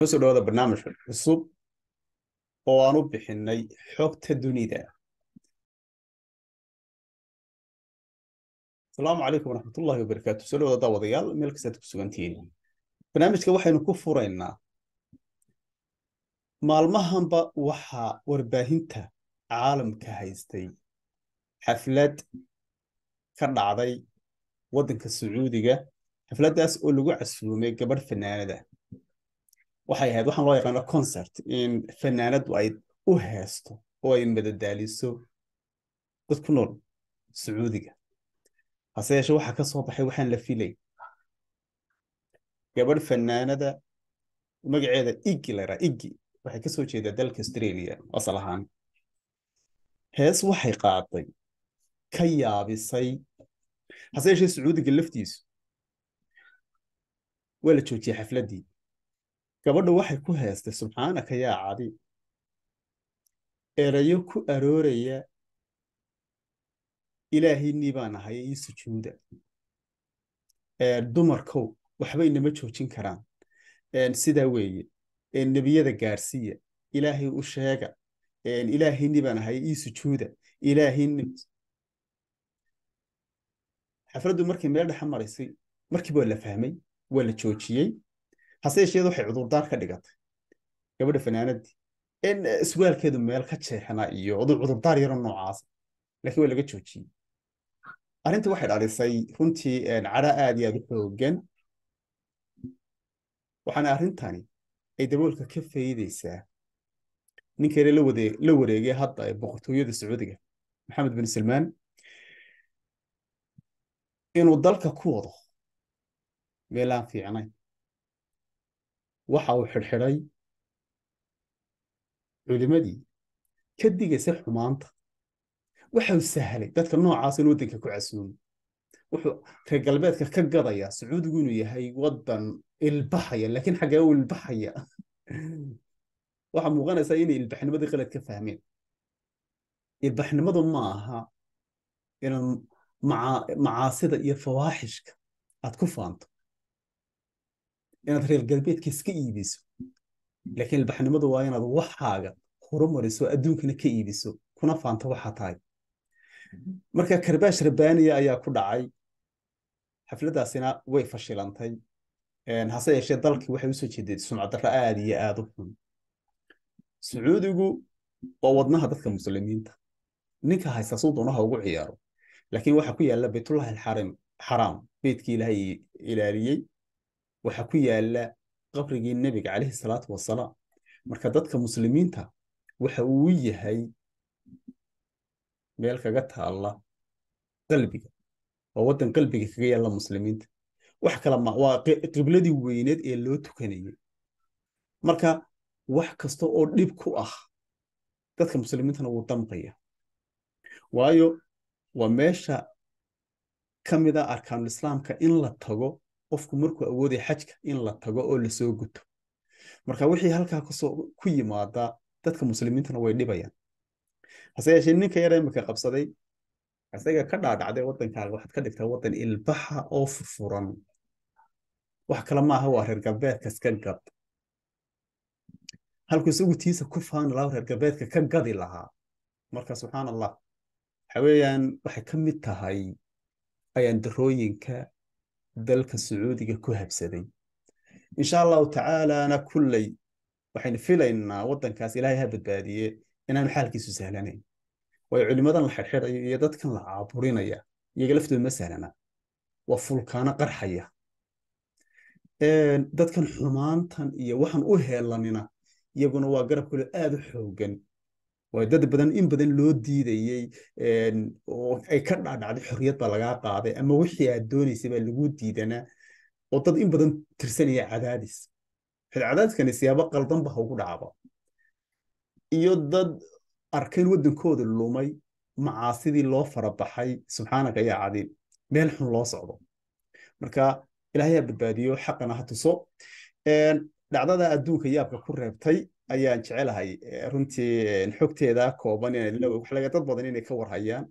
kuso dhawaada barnaamijka cusub oo aan u bixinay xogta dunida asalaamu calaykum waraxmatullahi wabarakaatu soo dhawaada daawadayaal meel kastaad ku sugantihiin barnaamijka waxaynu ku furaynaa maalmahanba waxaa warbaahinta caalamka haystay xaflad ka dhacday waddanka sacuudiga xafladdaas oo lagu casuumay gabadh fanaanada waxay ahayd waxaan loo yaqaano concert in fanaanadu ay u heesto oo ay madadaaliso dad ku nool sacuudiga hase yeeshe waxaa ka soo baxay waxaan la filay gabadh fanaanada magaceeda iggi layraa iggi waxay kasoo jeedaa dalka australia asal ahaan hees waxay qaaday ka yaabisay hase yeeshe sacuudiga laftiisu waa la joojiyey xafladii gabadhu waxay ku heestay subxaanaka yaa cadi erayo ku arooraya ilaahiinii baan ahaya ii sujuuda dumarkow waxba inama joojin karaan sidaa weeye nebiyada gaarsiiya ilaahay u sheega ilaahiinii baan ahaya ii sujuuda ilaahiin xafladdu markii meel dhexe maraysay markiiba waa la fahmay waa la joojiyey hase yesheed waxay cudurdaar ka dhigatay gabadha fanaanadii in sugaalkeedu meel ka jeexnaa iyo cudurdaar yaro noocaas lakiin waa laga joojiyey arrinta waxay dhalisay runtii cadho aad iyo aad u xooggan waxaana arrintani ay daboolka ka faydaysaa ninkeena la wareegay hadda boqortooyada sacuudiga maxamed bin salmaan inuu dalka ku wado meelaan fiicnayn waxa uu xidhxidhay culimmadii ka digaysa xumaanta waxau sahlay dadka noocaas in waddanka ku casoomo wuxuu reer galbeedka ka gadaya sacuudigu inuu yahay waddan ilbaxaya laakiin xaggee u ilbaxaya waxaa muuqanaysaa inay ilbaxnimadii qalad ka fahmeen ilbaxnimadu ma aha inaad macaasida iyo fawaaxishka aad ku faanto inaad reer galbeedka iska iibiso laakiin ilbaxnimadu waa inaad waxaaga horumariso adduunkana ka iibiso kuna faanto waxaa tahay marka karbaash rabbaaniya ayaa ku dhacay xafladaasina way fashilantay hase yeeshee dalkii waxay usoo jeedeen sumcaddarra aada iyo aada u xun sacuudigu waa wadnaha dadka muslimiinta ninka haysta suu ugu ciyaaro laakiin waxaa ku yaalla baytullahi xaraam beydkii ilaahay ilaaliyey waxa ku yaala qabrigii nebiga caleyhi salaatu wasalaam marka dadka muslimiinta waxa uu yahay meel kaga taalla qalbiga waa waddan qalbiga kaga yaalla muslimiinta wax kala waa qibladii weyneed ee loo tukanayo marka wax kasta oo dhib ku ah dadka muslimiintana wuu damqaya waayo waa meesha ka mid a arkaanulislaamka in la tago qofku markuu awooday xajka in la tago oo lasoo guto marka wixii halkaa ku yimaada dadka muslimiintana way dhibayaan hase yeeshee ninka yar imika qabsaday isaga ka dhaadhacday wadankaaga waxaad ka dhigtaa wadan ilbaxa oo furfuran wax kale maaha waa reer galbeedkas ka gad halku isagu tiisa ku faani lahaa reer galbeedka ka gadi lahaa marka subxaan allah waxaa weeyaan waxay ka mid tahay ayaan darooyinka dalka sacuudiga ku habsaday insha allahu tacaalaana kulley waxaynu filaynaa waddankaas ilaahay ha badbaadiye inaanu xaalkiisu sahlanayn waayo culimmadan la xirxidhaya iyo dadkan la caaburinaya iyaga laftooda ma sahlana waa fulkaano qarxaya dadkan xumaantan iyo waxaan u heelanina iyaguna waa garabkule aada u xooggan waayo dad badan in badan loo diidayey oo ay ka dhacdhacday xorriyad baa lagaa qaaday ama wixii aad doonaysay baa laguu diidanaa oo dad in badan tirsanaya cadaadis cadaadiskani siyaabo qaldanba ha ugu dhacaba iyo dad arka waddankooda lumay macaasidii loo farabaxay subxaanaka yaa cadiim meel xun loo socdo marka ilaahay ha badbaadiyo xaqana ha tuso dhacdada adduunka yaabka ku reebtay ayaan jecelahay runtii xogteeda kooban mm. dad badan inay ka warhayaan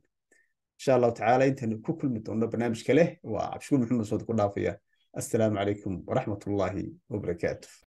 insha allahu tacaala intaanu ku kulmi doonno barnaamijka leh waa cabdishuur maxamed sood ku dhaafaya assalaamu calaykum waraxmat ullaahi wabarakaatu